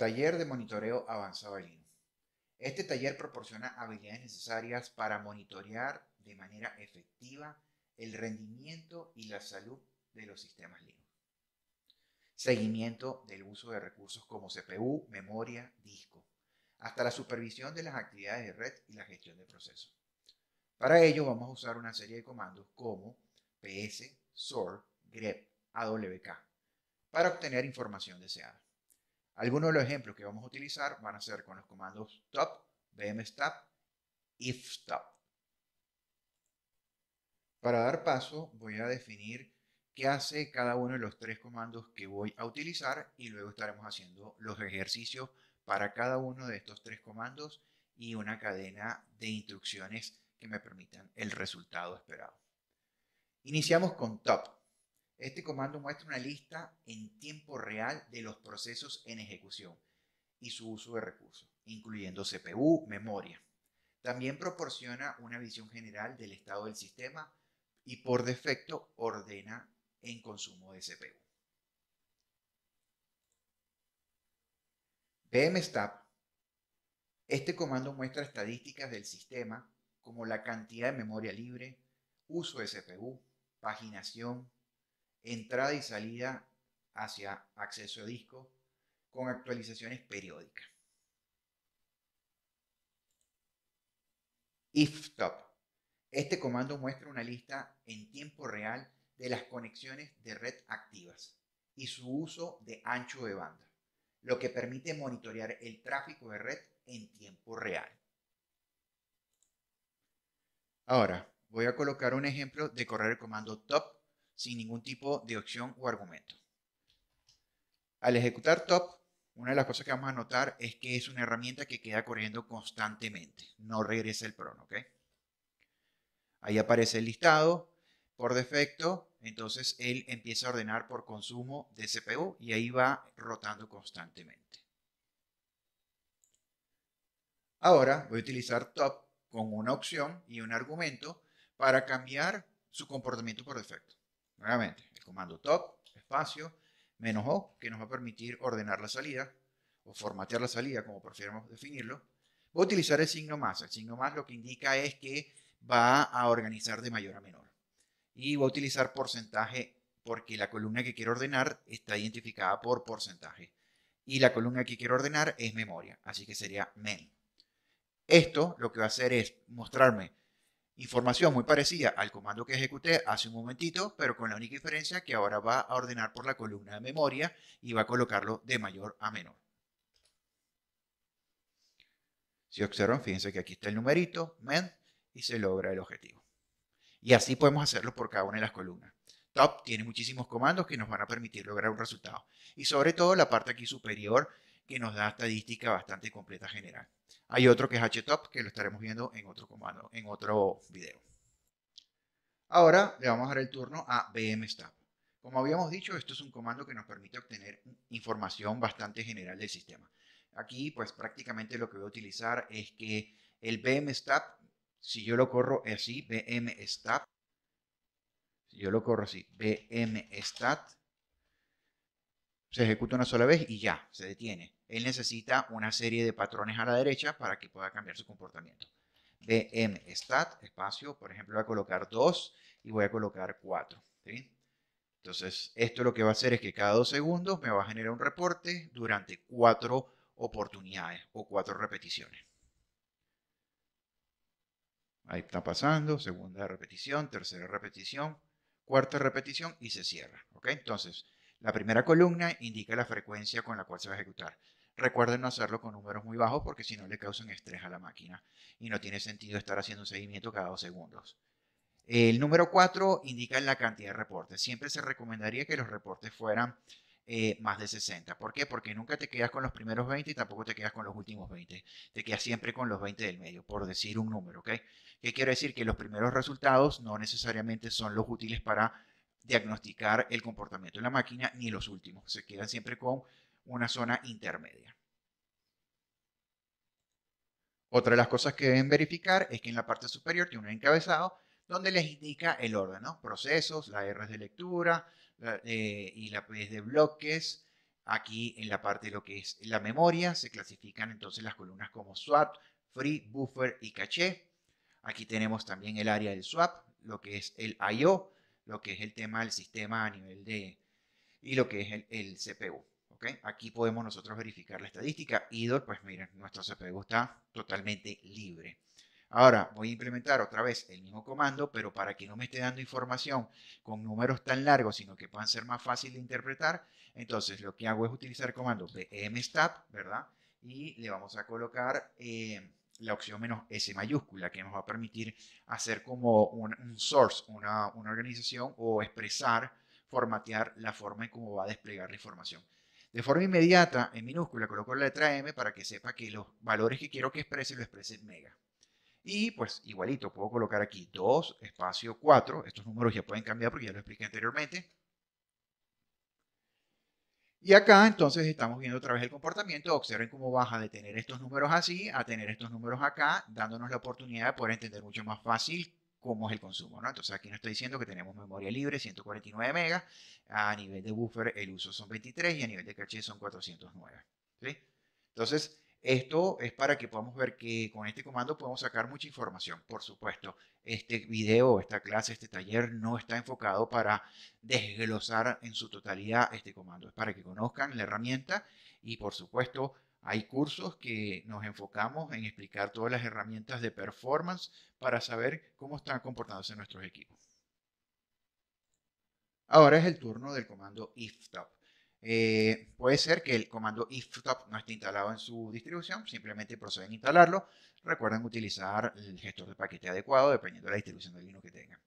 Taller de monitoreo avanzado de Linux. Este taller proporciona habilidades necesarias para monitorear de manera efectiva el rendimiento y la salud de los sistemas Linux. Seguimiento del uso de recursos como CPU, memoria, disco, hasta la supervisión de las actividades de red y la gestión de procesos. Para ello vamos a usar una serie de comandos como ps, sor, grep, awk para obtener información deseada. Algunos de los ejemplos que vamos a utilizar van a ser con los comandos top, y stop Para dar paso voy a definir qué hace cada uno de los tres comandos que voy a utilizar y luego estaremos haciendo los ejercicios para cada uno de estos tres comandos y una cadena de instrucciones que me permitan el resultado esperado. Iniciamos con top. Este comando muestra una lista en tiempo real de los procesos en ejecución y su uso de recursos, incluyendo CPU, memoria. También proporciona una visión general del estado del sistema y por defecto ordena en consumo de CPU. BMSTAB. Este comando muestra estadísticas del sistema como la cantidad de memoria libre, uso de CPU, paginación, entrada y salida hacia acceso a disco con actualizaciones periódicas. IFTOP. Este comando muestra una lista en tiempo real de las conexiones de red activas y su uso de ancho de banda, lo que permite monitorear el tráfico de red en tiempo real. Ahora, voy a colocar un ejemplo de correr el comando top sin ningún tipo de opción o argumento. Al ejecutar top, una de las cosas que vamos a notar es que es una herramienta que queda corriendo constantemente, no regresa el prono, ¿ok? Ahí aparece el listado por defecto, entonces él empieza a ordenar por consumo de CPU y ahí va rotando constantemente. Ahora voy a utilizar top con una opción y un argumento para cambiar su comportamiento por defecto. Nuevamente, el comando top, espacio, menos O, que nos va a permitir ordenar la salida o formatear la salida, como prefiramos definirlo. Voy a utilizar el signo más. El signo más lo que indica es que va a organizar de mayor a menor. Y voy a utilizar porcentaje porque la columna que quiero ordenar está identificada por porcentaje. Y la columna que quiero ordenar es memoria, así que sería men. Esto lo que va a hacer es mostrarme Información muy parecida al comando que ejecuté hace un momentito, pero con la única diferencia que ahora va a ordenar por la columna de memoria y va a colocarlo de mayor a menor. Si observan, fíjense que aquí está el numerito, men, y se logra el objetivo. Y así podemos hacerlo por cada una de las columnas. Top tiene muchísimos comandos que nos van a permitir lograr un resultado. Y sobre todo la parte aquí superior que nos da estadística bastante completa general. Hay otro que es HTOP, que lo estaremos viendo en otro comando, en otro video. Ahora le vamos a dar el turno a BMSTAB. Como habíamos dicho, esto es un comando que nos permite obtener información bastante general del sistema. Aquí, pues prácticamente lo que voy a utilizar es que el BMSTAB, si yo lo corro así, BMSTAB, si yo lo corro así, BMSTAT, se ejecuta una sola vez y ya, se detiene él necesita una serie de patrones a la derecha para que pueda cambiar su comportamiento. BM stat, espacio, por ejemplo, voy a colocar 2 y voy a colocar 4. Entonces, esto lo que va a hacer es que cada 2 segundos me va a generar un reporte durante 4 oportunidades o 4 repeticiones. Ahí está pasando, segunda repetición, tercera repetición, cuarta repetición y se cierra. Entonces, la primera columna indica la frecuencia con la cual se va a ejecutar. Recuerden no hacerlo con números muy bajos porque si no le causan estrés a la máquina y no tiene sentido estar haciendo un seguimiento cada dos segundos. El número 4 indica la cantidad de reportes. Siempre se recomendaría que los reportes fueran eh, más de 60. ¿Por qué? Porque nunca te quedas con los primeros 20 y tampoco te quedas con los últimos 20. Te quedas siempre con los 20 del medio, por decir un número. ¿ok? ¿Qué quiere decir? Que los primeros resultados no necesariamente son los útiles para diagnosticar el comportamiento de la máquina ni los últimos. Se quedan siempre con una zona intermedia. Otra de las cosas que deben verificar es que en la parte superior tiene un encabezado donde les indica el orden, procesos, la R de lectura eh, y la P de bloques. Aquí en la parte de lo que es la memoria se clasifican entonces las columnas como swap, free, buffer y caché. Aquí tenemos también el área del swap, lo que es el I/O, lo que es el tema del sistema a nivel de... y lo que es el CPU. Aquí podemos nosotros verificar la estadística. IDOL, pues miren, nuestro CPU está totalmente libre. Ahora voy a implementar otra vez el mismo comando, pero para que no me esté dando información con números tan largos, sino que puedan ser más fácil de interpretar, entonces lo que hago es utilizar el comando ¿verdad? Y le vamos a colocar eh, la opción menos S mayúscula, que nos va a permitir hacer como un, source, una organización o expresar, formatear la forma en cómo va a desplegar la información de forma inmediata, en minúscula, coloco la letra M para que sepa que los valores que quiero que exprese lo exprese en mega. Y pues igualito, puedo colocar aquí 2, espacio 4. Estos números ya pueden cambiar porque ya lo expliqué anteriormente. Y acá entonces estamos viendo otra vez el comportamiento. Observen cómo baja de tener estos números así a tener estos números acá, dándonos la oportunidad de poder entender mucho más fácil cómo es el consumo. ¿no? Entonces aquí nos está diciendo que tenemos memoria libre, 149 megas, a nivel de buffer el uso son 23 y a nivel de caché son 409. Entonces, esto es para que podamos ver que con este comando podemos sacar mucha información. Por supuesto, este video, esta clase, este taller no está enfocado para desglosar en su totalidad este comando. Es para que conozcan la herramienta y, por supuesto, hay cursos que nos enfocamos en explicar todas las herramientas de performance para saber cómo están comportándose nuestros equipos. Ahora es el turno del comando iftop. Eh, puede ser que el comando iftop no esté instalado en su distribución, simplemente proceden a instalarlo. Recuerden utilizar el gestor de paquete adecuado dependiendo de la distribución de Linux que tengan.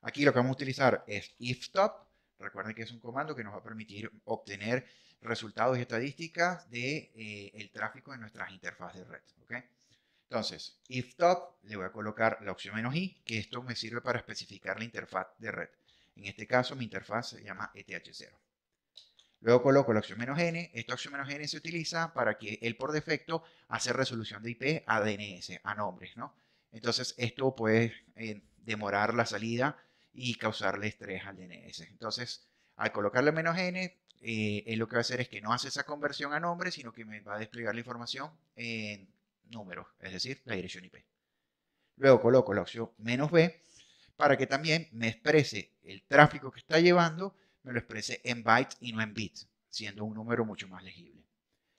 Aquí lo que vamos a utilizar es iftop. Recuerden que es un comando que nos va a permitir obtener resultados y estadísticas del de, eh, el tráfico de nuestras interfaces de red. ¿okay? Entonces, if top, le voy a colocar la opción menos i, que esto me sirve para especificar la interfaz de red. En este caso, mi interfaz se llama ETH0. Luego coloco la opción menos n. Esta opción menos n se utiliza para que él por defecto hace resolución de IP a DNS, a nombres, ¿no? Entonces, esto puede eh, demorar la salida y causarle estrés al DNS. Entonces, al colocarle menos n, eh, lo que va a hacer es que no hace esa conversión a nombre, sino que me va a desplegar la información en números, es decir, la dirección IP. Luego coloco la opción menos B para que también me exprese el tráfico que está llevando, me lo exprese en bytes y no en bits, siendo un número mucho más legible.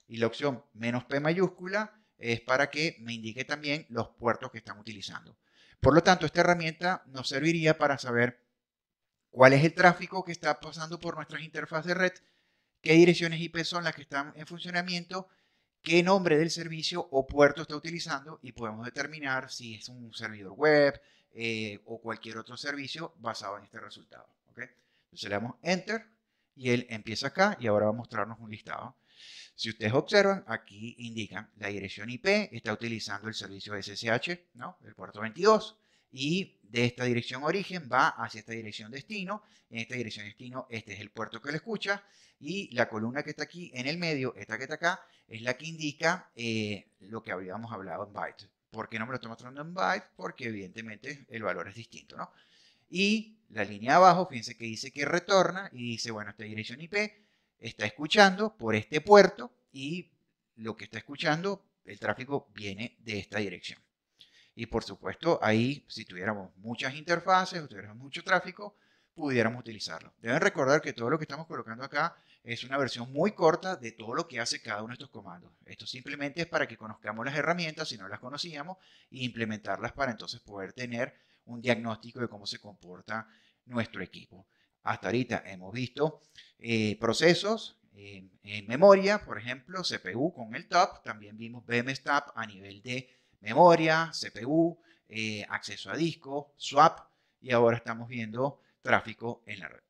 Y la opción menos P mayúscula es para que me indique también los puertos que están utilizando. Por lo tanto, esta herramienta nos serviría para saber cuál es el tráfico que está pasando por nuestras interfaces de red, qué direcciones IP son las que están en funcionamiento, qué nombre del servicio o puerto está utilizando y podemos determinar si es un servidor web eh, o cualquier otro servicio basado en este resultado. ¿okay? Entonces le damos Enter y él empieza acá y ahora va a mostrarnos un listado si ustedes observan, aquí indican la dirección IP, está utilizando el servicio SSH, ¿no? El puerto 22, y de esta dirección origen va hacia esta dirección destino. En esta dirección destino, este es el puerto que le escucha, y la columna que está aquí en el medio, esta que está acá, es la que indica eh, lo que habíamos hablado en byte. ¿Por qué no me lo estoy mostrando en byte? Porque evidentemente el valor es distinto, ¿no? Y la línea abajo, fíjense que dice que retorna y dice, bueno, esta dirección IP está escuchando por este puerto y lo que está escuchando, el tráfico viene de esta dirección. Y por supuesto, ahí si tuviéramos muchas interfaces o tuviéramos mucho tráfico, pudiéramos utilizarlo. Deben recordar que todo lo que estamos colocando acá es una versión muy corta de todo lo que hace cada uno de estos comandos. Esto simplemente es para que conozcamos las herramientas si no las conocíamos e implementarlas para entonces poder tener un diagnóstico de cómo se comporta nuestro equipo. Hasta ahorita hemos visto eh, procesos eh, en memoria, por ejemplo, CPU con el TOP. También vimos TAP a nivel de memoria, CPU, eh, acceso a disco, swap. Y ahora estamos viendo tráfico en la red.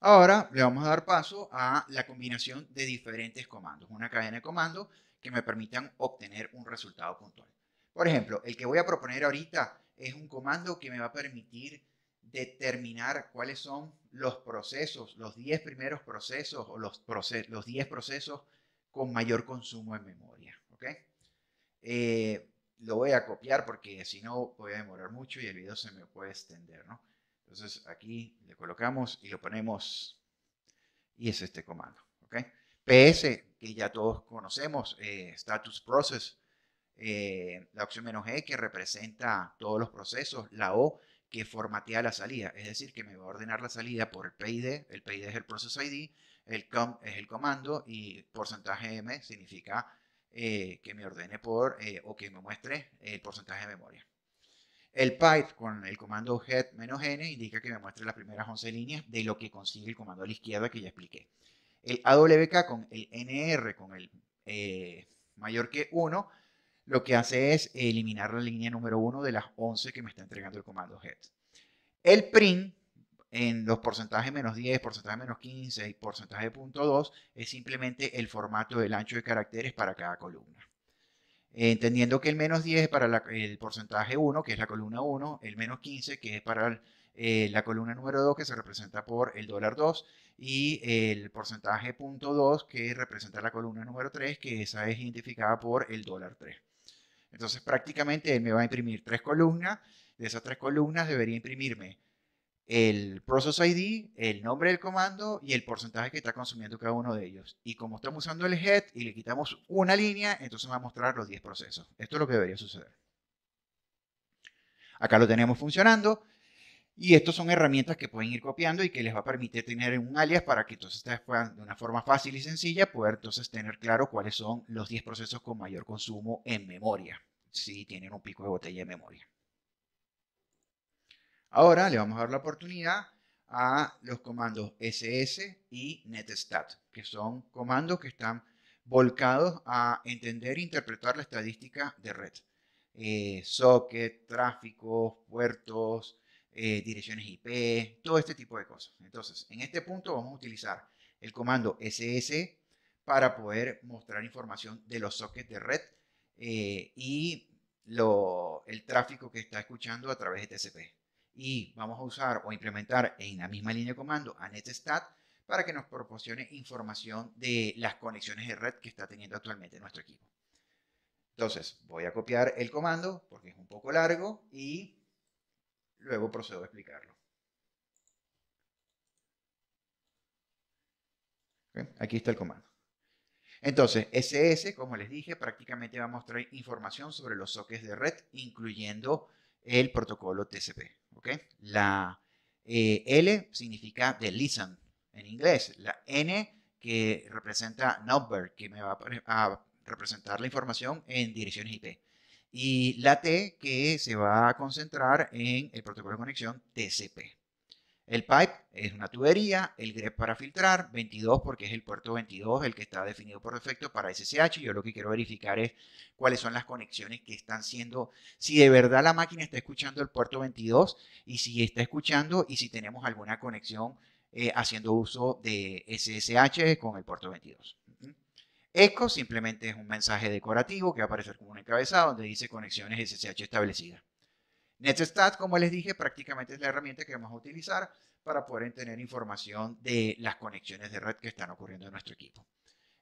Ahora le vamos a dar paso a la combinación de diferentes comandos, una cadena de comandos que me permitan obtener un resultado puntual. Por ejemplo, el que voy a proponer ahorita es un comando que me va a permitir determinar cuáles son los procesos, los 10 primeros procesos o los, procesos los 10 procesos con mayor consumo de memoria. ¿okay? Eh, lo voy a copiar porque si no voy a demorar mucho y el video se me puede extender. ¿no? Entonces aquí le colocamos y lo ponemos y es este comando. ¿okay? PS, que ya todos conocemos, eh, status process, eh, la opción menos E que representa todos los procesos, la O que formatea la salida, es decir, que me va a ordenar la salida por el PID, el PID es el Process ID, el com es el comando y porcentaje %m significa eh, que me ordene por eh, o que me muestre el porcentaje de memoria. El pipe con el comando head-n indica que me muestre las primeras 11 líneas de lo que consigue el comando a la izquierda que ya expliqué. El AWK con el NR con el eh, mayor que 1 lo que hace es eliminar la línea número 1 de las 11 que me está entregando el comando head. El print en los porcentajes menos 10, porcentaje menos 15 y porcentaje punto 2 es simplemente el formato del ancho de caracteres para cada columna. Entendiendo que el menos 10 es para el porcentaje 1, que es la columna 1, el menos 15 que es para eh, la columna número 2 que se representa por el dólar 2 y el porcentaje punto 2 que representa la columna número 3 que esa es identificada por el dólar 3. Entonces prácticamente él me va a imprimir tres columnas, de esas tres columnas debería imprimirme el process ID, el nombre del comando y el porcentaje que está consumiendo cada uno de ellos. Y como estamos usando el head y le quitamos una línea, entonces va a mostrar los 10 procesos. Esto es lo que debería suceder. Acá lo tenemos funcionando. Y estos son herramientas que pueden ir copiando y que les va a permitir tener un alias para que entonces puedan de una forma fácil y sencilla poder entonces tener claro cuáles son los 10 procesos con mayor consumo en memoria, si tienen un pico de botella en memoria. Ahora le vamos a dar la oportunidad a los comandos SS y netstat, que son comandos que están volcados a entender e interpretar la estadística de red. Eh, socket, tráfico, puertos, eh, direcciones IP, todo este tipo de cosas. Entonces, en este punto vamos a utilizar el comando SS para poder mostrar información de los sockets de red eh, y el tráfico que está escuchando a través de TCP. Y vamos a usar o implementar en la misma línea de comando a NetStat para que nos proporcione información de las conexiones de red que está teniendo actualmente nuestro equipo. Entonces, voy a copiar el comando porque es un poco largo y Luego procedo a explicarlo. Aquí está el comando. Entonces, SS, como les dije, prácticamente va a mostrar información sobre los soques de red, incluyendo el protocolo TCP. La eh, L significa de listen en inglés. La N que representa number, que me va a representar la información en direcciones IP y la T que se va a concentrar en el protocolo de conexión TCP. El pipe es una tubería, el grep para filtrar, 22 porque es el puerto 22 el que está definido por defecto para SSH. Yo lo que quiero verificar es cuáles son las conexiones que están siendo, si de verdad la máquina está escuchando el puerto 22 y si está escuchando y si tenemos alguna conexión eh, haciendo uso de SSH con el puerto 22. ECHO simplemente es un mensaje decorativo que va a aparecer como una encabezado donde dice conexiones SSH establecidas. NetStat, como les dije, prácticamente es la herramienta que vamos a utilizar para poder tener información de las conexiones de red que están ocurriendo en nuestro equipo.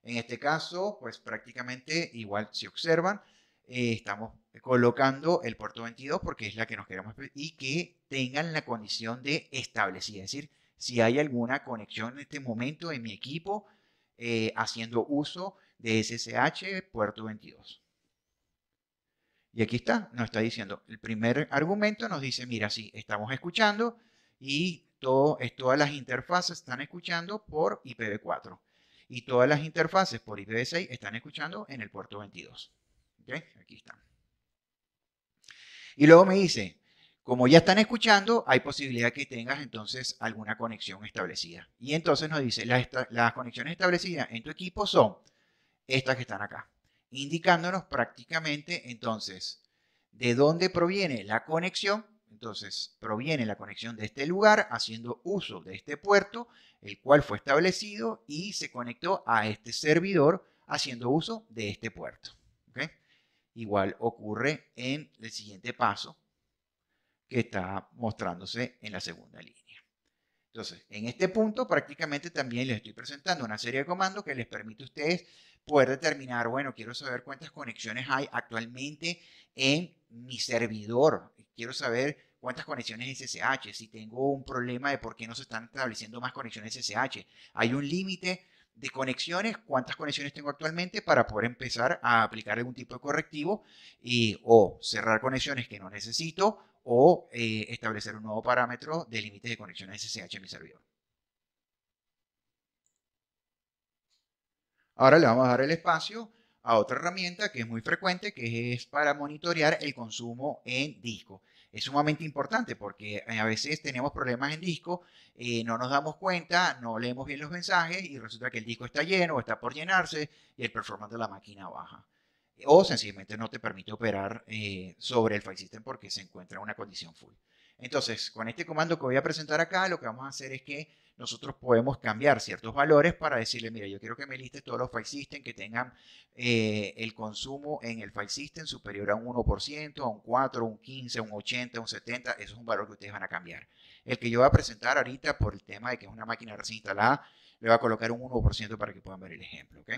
En este caso, pues prácticamente igual si observan, eh, estamos colocando el puerto 22 porque es la que nos queremos y que tengan la condición de establecida. Es decir, si hay alguna conexión en este momento en mi equipo eh, haciendo uso de SSH puerto 22. Y aquí está, nos está diciendo, el primer argumento nos dice, mira, sí, estamos escuchando y todas las interfaces están escuchando por IPv4. Y todas las interfaces por IPv6 están escuchando en el puerto 22. Aquí está. Y luego me dice, como ya están escuchando, hay posibilidad que tengas entonces alguna conexión establecida. Y entonces nos dice, las, conexiones establecidas en tu equipo son estas que están acá, indicándonos prácticamente entonces de dónde proviene la conexión. Entonces, proviene la conexión de este lugar haciendo uso de este puerto, el cual fue establecido y se conectó a este servidor haciendo uso de este puerto. Igual ocurre en el siguiente paso, que está mostrándose en la segunda línea. Entonces, en este punto prácticamente también les estoy presentando una serie de comandos que les permite a ustedes poder determinar, bueno, quiero saber cuántas conexiones hay actualmente en mi servidor, quiero saber cuántas conexiones SSH, si tengo un problema de por qué no se están estableciendo más conexiones SSH, hay un límite de conexiones, cuántas conexiones tengo actualmente para poder empezar a aplicar algún tipo de correctivo o cerrar conexiones que no necesito o eh, establecer un nuevo parámetro de límite de conexión a SSH en mi servidor. Ahora le vamos a dar el espacio a otra herramienta que es muy frecuente, que es para monitorear el consumo en disco. Es sumamente importante porque eh, a veces tenemos problemas en disco, eh, no nos damos cuenta, no leemos bien los mensajes y resulta que el disco está lleno o está por llenarse y el performance de la máquina baja o sencillamente no te permite operar eh, sobre el file system porque se encuentra en una condición full. Entonces, con este comando que voy a presentar acá, lo que vamos a hacer es que nosotros podemos cambiar ciertos valores para decirle, mira, yo quiero que me liste todos los file systems que tengan eh, el consumo en el file system superior a un 1%, a un 4, un 15, a un 80, un 70, eso es un valor que ustedes van a cambiar. El que yo voy a presentar ahorita por el tema de que es una máquina recién instalada, le voy a colocar un 1% para que puedan ver el ejemplo, ¿ok?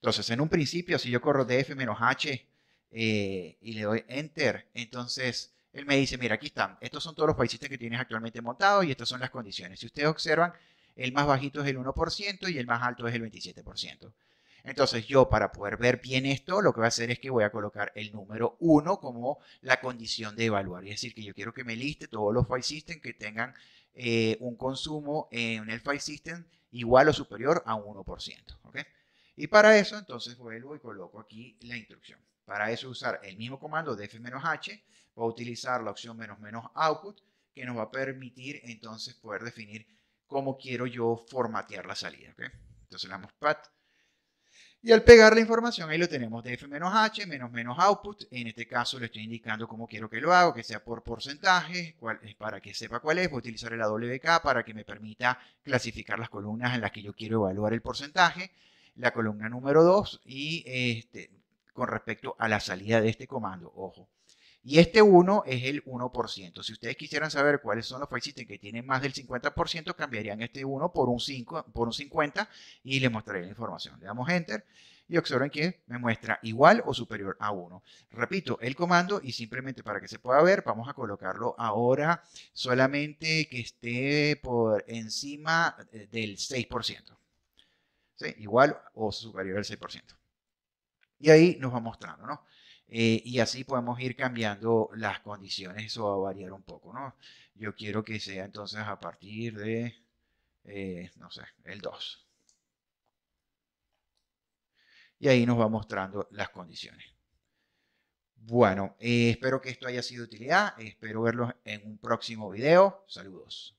Entonces, en un principio, si yo corro df-h eh, y le doy enter, entonces él me dice, mira, aquí están, estos son todos los países que tienes actualmente montados y estas son las condiciones. Si ustedes observan, el más bajito es el 1% y el más alto es el 27%. Entonces yo para poder ver bien esto, lo que voy a hacer es que voy a colocar el número 1 como la condición de evaluar. Es decir, que yo quiero que me liste todos los file systems que tengan eh, un consumo en el file system igual o superior a 1%. ¿okay? Y para eso entonces vuelvo y coloco aquí la instrucción. Para eso usar el mismo comando df-h, voy a utilizar la opción menos menos output, que nos va a permitir entonces poder definir cómo quiero yo formatear la salida. Entonces le damos pat. Y al pegar la información, ahí lo tenemos, df-h, menos menos output. En este caso le estoy indicando cómo quiero que lo haga, que sea por porcentaje, para que sepa cuál es. Voy a utilizar el AWK para que me permita clasificar las columnas en las que yo quiero evaluar el porcentaje la columna número 2 y este, con respecto a la salida de este comando, ojo. Y este 1 es el 1%. Si ustedes quisieran saber cuáles son los países que tienen más del 50%, cambiarían este 1 por un, 5, por un 50 y les mostraré la información. Le damos Enter y observen que me muestra igual o superior a 1. Repito el comando y simplemente para que se pueda ver, vamos a colocarlo ahora solamente que esté por encima eh, del 6% igual o superior al 6%. Y ahí nos va mostrando, ¿no? Eh, y así podemos ir cambiando las condiciones, eso va a variar un poco, ¿no? Yo quiero que sea entonces a partir de, eh, no sé, el 2. Y ahí nos va mostrando las condiciones. Bueno, eh, espero que esto haya sido de utilidad, espero verlos en un próximo video. Saludos.